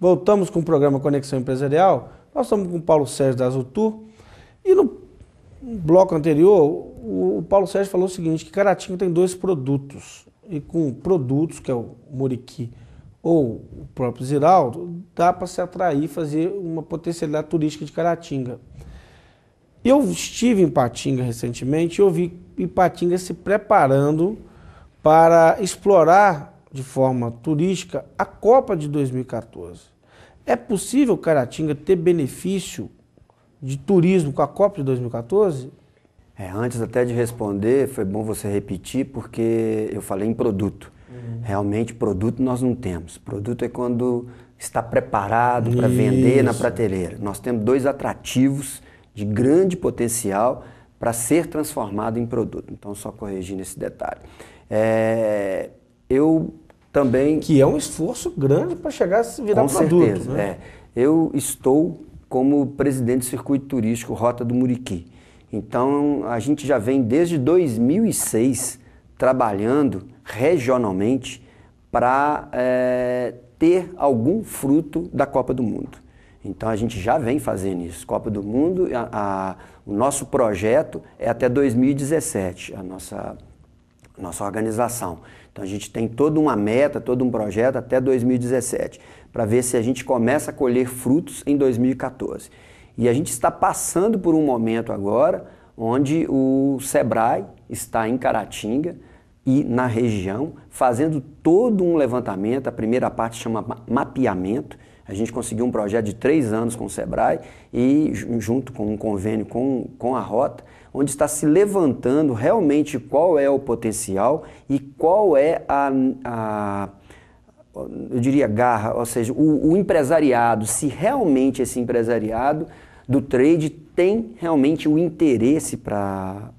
Voltamos com o programa Conexão Empresarial. Nós estamos com o Paulo Sérgio da Azutu. E no bloco anterior, o Paulo Sérgio falou o seguinte, que Caratinga tem dois produtos. E com produtos, que é o Muriqui ou o próprio Ziraldo, dá para se atrair e fazer uma potencialidade turística de Caratinga. Eu estive em Patinga recentemente e eu vi Ipatinga se preparando para explorar de forma turística a Copa de 2014. É possível Caratinga ter benefício de turismo com a Copa de 2014? É, antes até de responder, foi bom você repetir, porque eu falei em produto. Uhum. Realmente, produto nós não temos. Produto é quando está preparado para vender na prateleira. Nós temos dois atrativos de grande potencial para ser transformado em produto. Então, só corrigindo esse detalhe. É, eu também. Que é um esforço grande para chegar a se virar com produto. Certeza, né? é. Eu estou como presidente do circuito turístico Rota do Muriqui. Então a gente já vem desde 2006 trabalhando regionalmente para é, eh, ter algum fruto da Copa do Mundo. Então a gente já vem fazendo isso. Copa do Mundo, a, a, o nosso projeto é até 2017, a nossa nossa organização. Então a gente tem toda uma meta, todo um projeto até 2017, para ver se a gente começa a colher frutos em 2014. E a gente está passando por um momento agora onde o Sebrae está em Caratinga e na região, fazendo todo um levantamento. A primeira parte chama mapeamento. A gente conseguiu um projeto de três anos com o Sebrae e, junto com um convênio com, com a Rota, onde está se levantando realmente qual é o potencial e qual é a, a eu diria garra, ou seja, o, o, empresariado, se realmente esse empresariado do trade tem realmente o interesse para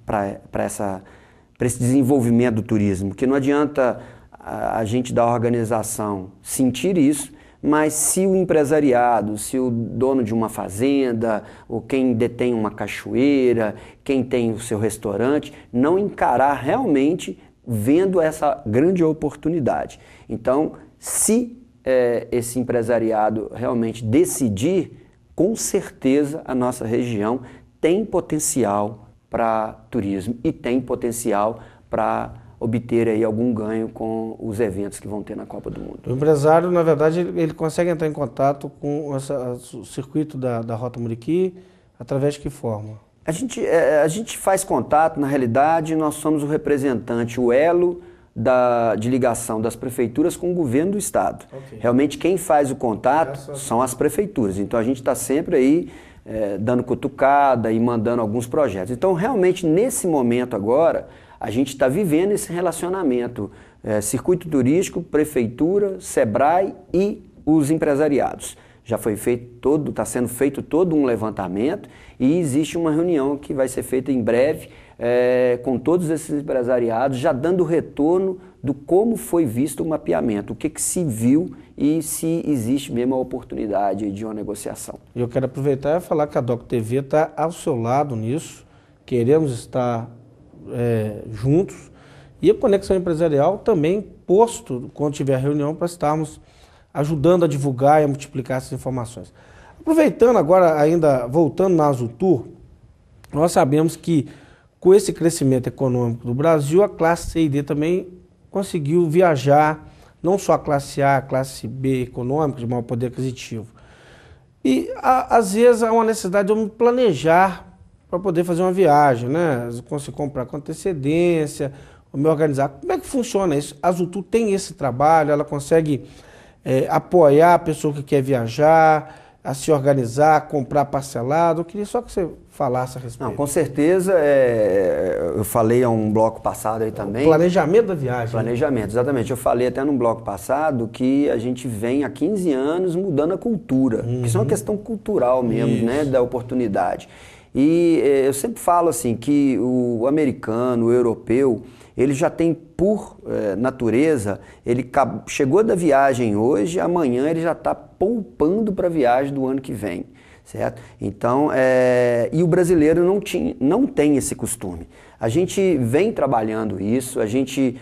esse desenvolvimento do turismo, que não adianta a, a gente da organização sentir isso mas se o empresariado, se o dono de uma fazenda, ou quem detém uma cachoeira, quem tem o seu restaurante, não encarar realmente vendo essa grande oportunidade. Então, se é, esse empresariado realmente decidir, com certeza a nossa região tem potencial para turismo e tem potencial para obter aí algum ganho com os eventos que vão ter na Copa do Mundo. O empresário, na verdade, ele consegue entrar em contato com essa, o circuito da, da Rota Muriqui através de que forma? A gente, é, a gente faz contato, na realidade, nós somos o representante, o elo da, de ligação das prefeituras com o governo do estado. Okay. Realmente quem faz o contato Essa... são as prefeituras. Então a gente está sempre aí é, dando cutucada e mandando alguns projetos. Então realmente nesse momento agora a gente está vivendo esse relacionamento. É, circuito turístico, prefeitura, SEBRAE e os empresariados. Já foi feito todo, está sendo feito todo um levantamento e existe uma reunião que vai ser feita em breve é, com todos esses empresariados, já dando retorno do como foi visto o mapeamento, o que, que se viu e se existe mesmo a oportunidade de uma negociação. Eu quero aproveitar e falar que a DocTV está ao seu lado nisso. Queremos estar é, juntos. E a Conexão Empresarial também posto, quando tiver reunião, para estarmos ajudando a divulgar e a multiplicar essas informações. Aproveitando agora, ainda voltando na Azutur, nós sabemos que com esse crescimento econômico do Brasil, a classe C e D também conseguiu viajar, não só a classe A, a classe B econômica, de maior poder aquisitivo. E a, às vezes há uma necessidade de eu me planejar para poder fazer uma viagem, né? Você comprar com antecedência, me organizar. Como é que funciona isso? A Zutu tem esse trabalho, ela consegue é, apoiar a pessoa que quer viajar, a se organizar, comprar parcelado. Eu queria só que você falasse a respeito. Não, com certeza, é, eu falei a um bloco passado aí também. O planejamento da viagem. Planejamento, exatamente. Eu falei até num bloco passado que a gente vem há 15 anos mudando a cultura. Uhum. isso é uma uhum. questão cultural mesmo, né, isso. né? Da oportunidade. E eh, eu sempre falo assim que o americano, o europeu, ele já tem por eh, natureza, ele chegou da viagem hoje, amanhã ele já está poupando para a viagem do ano que vem, certo? Então, eh, e o brasileiro não, tinha, não tem esse costume. A gente vem trabalhando isso, a gente,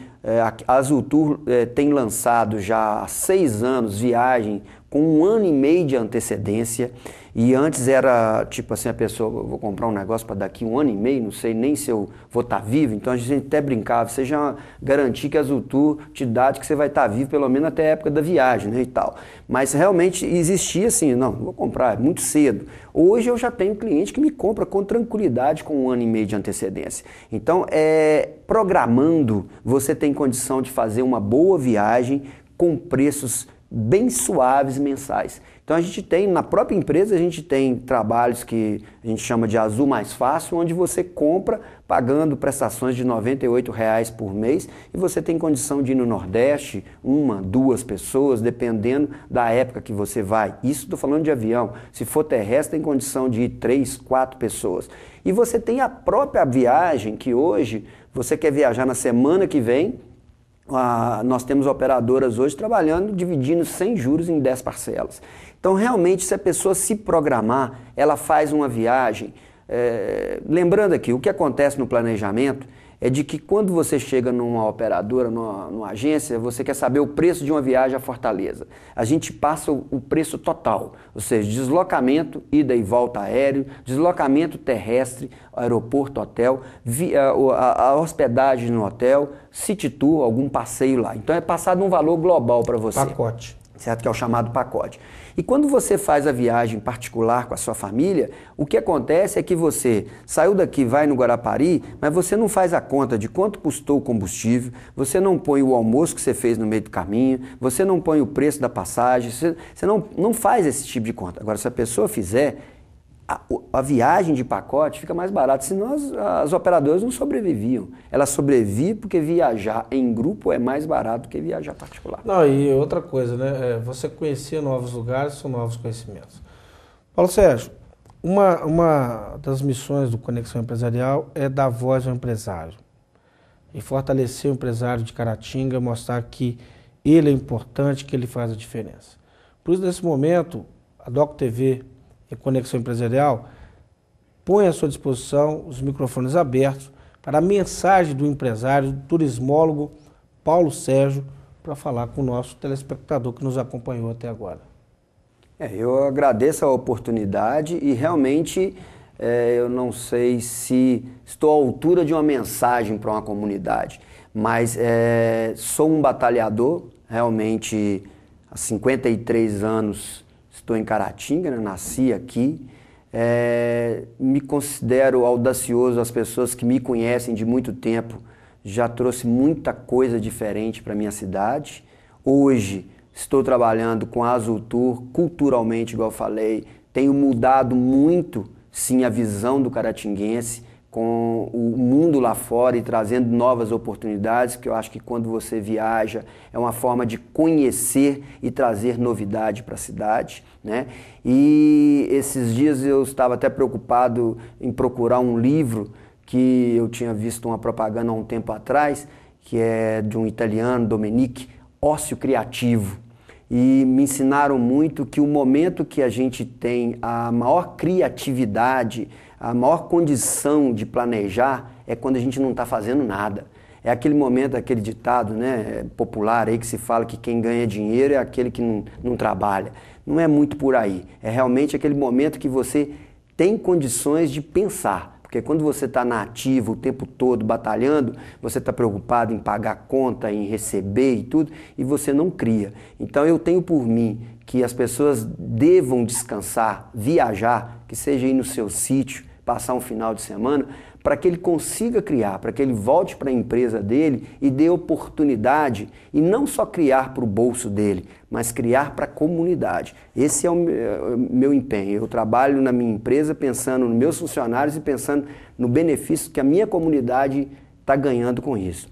a Azul Tour tem lançado já há seis anos viagem com um ano e meio de antecedência. E antes era tipo assim: a pessoa, vou comprar um negócio para daqui um ano e meio, não sei nem se eu vou estar tá vivo. Então a gente até brincava: você já garantir que a Zultur te dá de que você vai estar tá vivo pelo menos até a época da viagem né, e tal. Mas realmente existia assim: não, vou comprar, é muito cedo. Hoje eu já tenho cliente que me compra com tranquilidade com um ano e meio de antecedência. Então, é, programando, você tem condição de fazer uma boa viagem com preços bem suaves mensais. Então a gente tem, na própria empresa, a gente tem trabalhos que a gente chama de azul mais fácil, onde você compra pagando prestações de R$ reais por mês e você tem condição de ir no Nordeste, uma, duas pessoas, dependendo da época que você vai. Isso estou falando de avião. Se for terrestre, tem condição de ir três, quatro pessoas. E você tem a própria viagem que hoje você quer viajar na semana que vem, ah, nós temos operadoras hoje trabalhando, dividindo sem juros em 10 parcelas. Então, realmente, se a pessoa se programar, ela faz uma viagem. É, lembrando aqui, o que acontece no planejamento é de que quando você chega numa operadora, numa, numa, agência, você quer saber o preço de uma viagem a Fortaleza. A gente passa o, o preço total, ou seja, deslocamento, ida e volta aéreo, deslocamento terrestre, aeroporto, hotel, a, a, a, hospedagem no hotel, city tour, algum passeio lá. Então é passado um valor global para você. Pacote certo? Que é o chamado pacote. E quando você faz a viagem particular com a sua família, o que acontece é que você saiu daqui, vai no Guarapari, mas você não faz a conta de quanto custou o combustível, você não põe o almoço que você fez no meio do caminho, você não põe o preço da passagem, você, você não, não faz esse tipo de conta. Agora, se a pessoa fizer, a, a, viagem de pacote fica mais barata, senão as, as operadoras não sobreviviam. Elas sobrevivem porque viajar em grupo é mais barato do que viajar particular. Não, e outra coisa, né? É, você conhecer novos lugares são novos conhecimentos. Paulo Sérgio, uma, uma das missões do Conexão Empresarial é dar voz ao empresário e fortalecer o empresário de Caratinga, mostrar que ele é importante, que ele faz a diferença. Por isso, nesse momento, a Doc TV e é Conexão Empresarial põe à sua disposição os microfones abertos para a mensagem do empresário, do turismólogo Paulo Sérgio, para falar com o nosso telespectador que nos acompanhou até agora. É, eu agradeço a oportunidade e realmente é, eu não sei se estou à altura de uma mensagem para uma comunidade, mas é, sou um batalhador, realmente há 53 anos estou em Caratinga, né? nasci aqui. É, me considero audacioso, as pessoas que me conhecem de muito tempo já trouxe muita coisa diferente para minha cidade. Hoje estou trabalhando com a Azul Tour, culturalmente, igual falei, tenho mudado muito, sim, a visão do caratinguense com o mundo lá fora e trazendo novas oportunidades, que eu acho que quando você viaja é uma forma de conhecer e trazer novidade para a cidade, né? E esses dias eu estava até preocupado em procurar um livro que eu tinha visto uma propaganda há um tempo atrás, que é de um italiano, Domenic, Ócio Criativo. E me ensinaram muito que o momento que a gente tem a maior criatividade, a maior condição de planejar é quando a gente não está fazendo nada. É aquele momento, aquele ditado né, popular aí que se fala que quem ganha dinheiro é aquele que não, não trabalha. Não é muito por aí. É realmente aquele momento que você tem condições de pensar. Porque quando você está na ativa o tempo todo batalhando, você está preocupado em pagar conta, em receber e tudo, e você não cria. Então eu tenho por mim que as pessoas devam descansar, viajar, que seja ir no seu sítio, passar um final de semana, para que ele consiga criar, para que ele volte para a empresa dele e dê oportunidade e não só criar para o bolso dele, mas criar para a comunidade. Esse é o é, meu empenho. Eu trabalho na minha empresa pensando nos meus funcionários e pensando no benefício que a minha comunidade está ganhando com isso.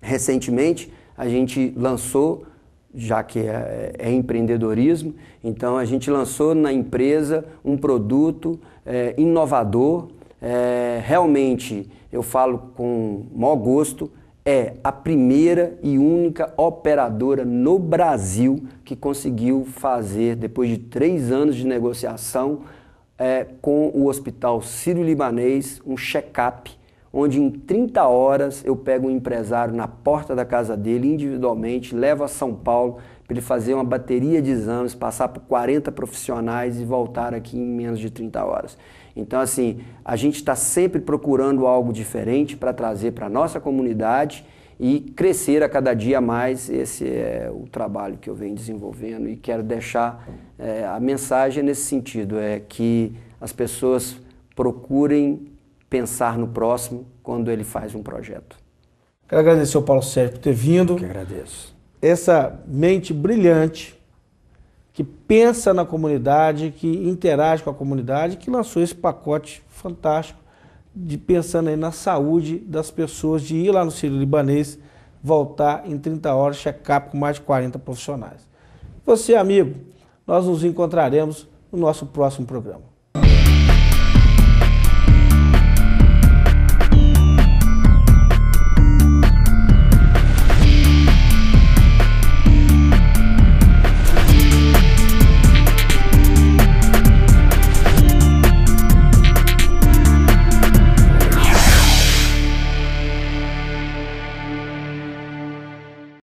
Recentemente, a gente lançou já que é, é, empreendedorismo. Então a gente lançou na empresa um produto é, inovador. É, realmente, eu falo com maior gosto, é a primeira e única operadora no Brasil que conseguiu fazer, depois de três anos de negociação, é, com o Hospital Sírio-Libanês, um check-up onde em 30 horas eu pego um empresário na porta da casa dele individualmente, levo a São Paulo para ele fazer uma bateria de exames, passar por 40 profissionais e voltar aqui em menos de 30 horas. Então, assim, a gente está sempre procurando algo diferente para trazer para a nossa comunidade e crescer a cada dia mais. Esse é o trabalho que eu venho desenvolvendo e quero deixar é, a mensagem nesse sentido: é que as pessoas procurem pensar no próximo quando ele faz um projeto. Quero agradecer ao Paulo Sérgio por ter vindo. Eu que agradeço. Essa mente brilhante que pensa na comunidade, que interage com a comunidade, que lançou esse pacote fantástico de pensando aí na saúde das pessoas, de ir lá no Sírio Libanês, voltar em 30 horas, check-up com mais de 40 profissionais. Você, amigo, nós nos encontraremos no nosso próximo programa.